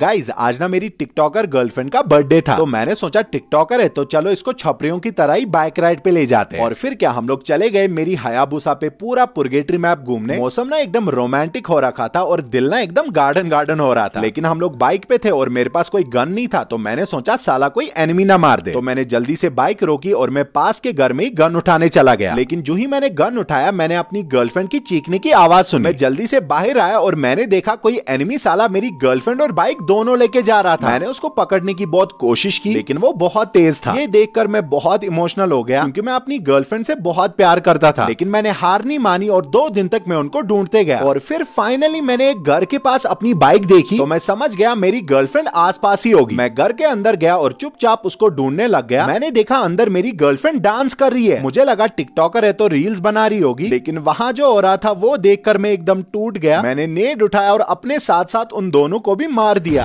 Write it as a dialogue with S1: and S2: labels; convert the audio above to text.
S1: guys आज ना मेरी टिकटॉकर गर्लफ्रेंड का बर्थडे था तो मैंने सोचा टिकटॉकर है तो चलो इसको छपरियों की तरह ही बाइक राइड पे ले जाते हैं और फिर क्या हम लोग चले गए मेरी हयाबूसा पे पूरा पुर्गेटरी मैप घूमने मौसम ना एकदम रोमांटिक हो रखा था और दिल ना एकदम गार्डन गार्डन हो रहा था लेकिन हम लोग बाइक पे थे और मेरे पास कोई गन नहीं था तो मैंने सोचा साला कोई एनिमी ना मार दे तो मैंने जल्दी से बाइक रोकी और मैं पास के घर में ही गन उठाने चला गया लेकिन जो ही मैंने गन उठाया मैंने अपनी गर्लफ्रेंड की चीखने की आवाज सुनी मैं जल्दी से बाहर आया और मैंने देखा कोई एनिमी साला मेरी गर्लफ्रेंड और बाइक दोनों लेके जा रहा था मैंने उसको पकड़ने की बहुत कोशिश की लेकिन वो बहुत तेज था ये देखकर मैं बहुत इमोशनल हो गया क्योंकि मैं अपनी गर्लफ्रेंड से बहुत प्यार करता था लेकिन मैंने हार नहीं मानी और दो दिन तक मैं उनको ढूंढते गया और फिर फाइनली मैंने एक घर के पास अपनी बाइक देखी तो मैं समझ गया मेरी गर्लफ्रेंड पास ही होगी मैं घर के अंदर गया और चुपचाप उसको ढूंढने लग गया मैंने देखा अंदर मेरी गर्लफ्रेंड डांस कर रही है मुझे लगा टिकटॉकर है तो रील्स बना रही होगी लेकिन वहाँ जो हो रहा था वो देखकर मैं एकदम टूट गया मैंने नेट उठाया और अपने साथ साथ उन दोनों को भी मार दिया